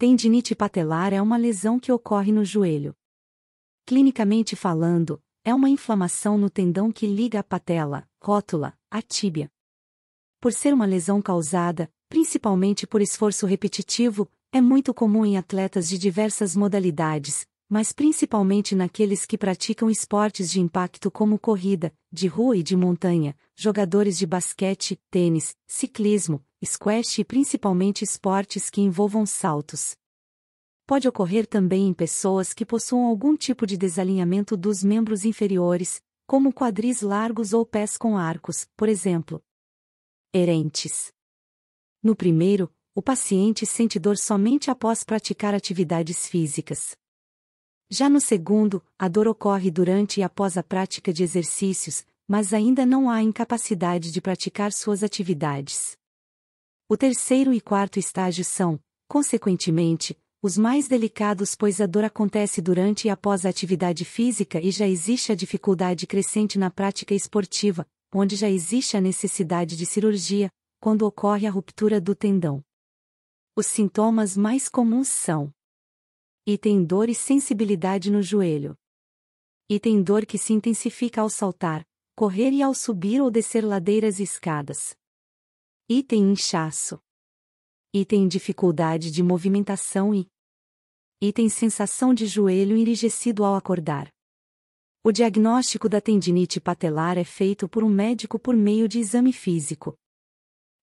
Tendinite patelar é uma lesão que ocorre no joelho. Clinicamente falando, é uma inflamação no tendão que liga a patela, rótula, à tíbia. Por ser uma lesão causada, principalmente por esforço repetitivo, é muito comum em atletas de diversas modalidades, mas principalmente naqueles que praticam esportes de impacto como corrida, de rua e de montanha, jogadores de basquete, tênis, ciclismo, squash e principalmente esportes que envolvam saltos. Pode ocorrer também em pessoas que possuam algum tipo de desalinhamento dos membros inferiores, como quadris largos ou pés com arcos, por exemplo. Herentes. No primeiro, o paciente sente dor somente após praticar atividades físicas. Já no segundo, a dor ocorre durante e após a prática de exercícios, mas ainda não há incapacidade de praticar suas atividades. O terceiro e quarto estágio são, consequentemente, os mais delicados pois a dor acontece durante e após a atividade física e já existe a dificuldade crescente na prática esportiva, onde já existe a necessidade de cirurgia, quando ocorre a ruptura do tendão. Os sintomas mais comuns são e tem dor e sensibilidade no joelho. E tem dor que se intensifica ao saltar, correr e ao subir ou descer ladeiras e escadas. E tem inchaço. E tem dificuldade de movimentação e. E tem sensação de joelho enrijecido ao acordar. O diagnóstico da tendinite patelar é feito por um médico por meio de exame físico.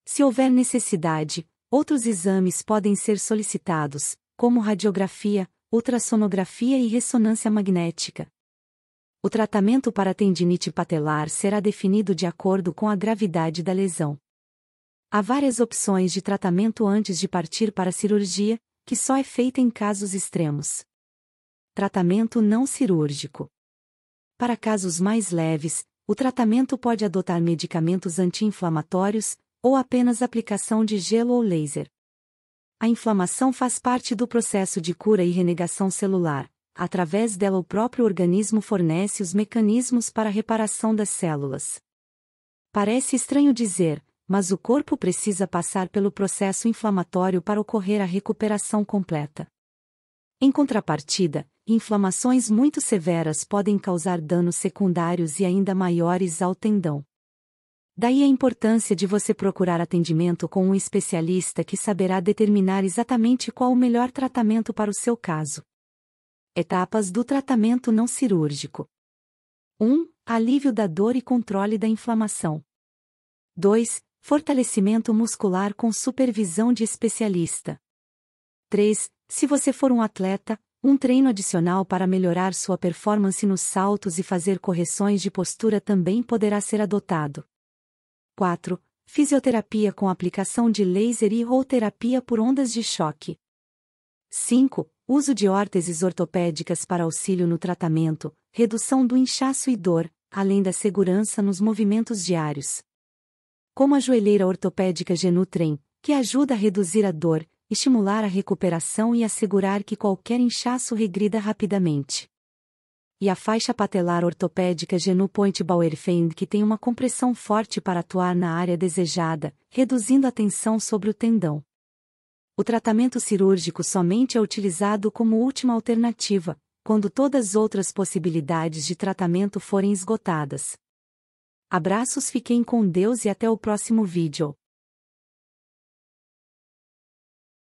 Se houver necessidade, outros exames podem ser solicitados, como radiografia, ultrassonografia e ressonância magnética. O tratamento para tendinite patelar será definido de acordo com a gravidade da lesão. Há várias opções de tratamento antes de partir para a cirurgia, que só é feita em casos extremos. Tratamento não cirúrgico. Para casos mais leves, o tratamento pode adotar medicamentos anti-inflamatórios ou apenas aplicação de gelo ou laser. A inflamação faz parte do processo de cura e renegação celular. Através dela, o próprio organismo fornece os mecanismos para a reparação das células. Parece estranho dizer, mas o corpo precisa passar pelo processo inflamatório para ocorrer a recuperação completa. Em contrapartida, inflamações muito severas podem causar danos secundários e ainda maiores ao tendão. Daí a importância de você procurar atendimento com um especialista que saberá determinar exatamente qual o melhor tratamento para o seu caso. Etapas do tratamento não cirúrgico: 1. Alívio da dor e controle da inflamação. 2. Fortalecimento muscular com supervisão de especialista. 3. Se você for um atleta, um treino adicional para melhorar sua performance nos saltos e fazer correções de postura também poderá ser adotado. 4. Fisioterapia com aplicação de laser e ou terapia por ondas de choque. 5. Uso de órteses ortopédicas para auxílio no tratamento, redução do inchaço e dor, além da segurança nos movimentos diários. Como a joelheira ortopédica Genutrem, que ajuda a reduzir a dor, estimular a recuperação e assegurar que qualquer inchaço regrida rapidamente e a faixa patelar ortopédica Genu Point Bauerfeind que tem uma compressão forte para atuar na área desejada, reduzindo a tensão sobre o tendão. O tratamento cirúrgico somente é utilizado como última alternativa, quando todas as outras possibilidades de tratamento forem esgotadas. Abraços, fiquem com Deus e até o próximo vídeo.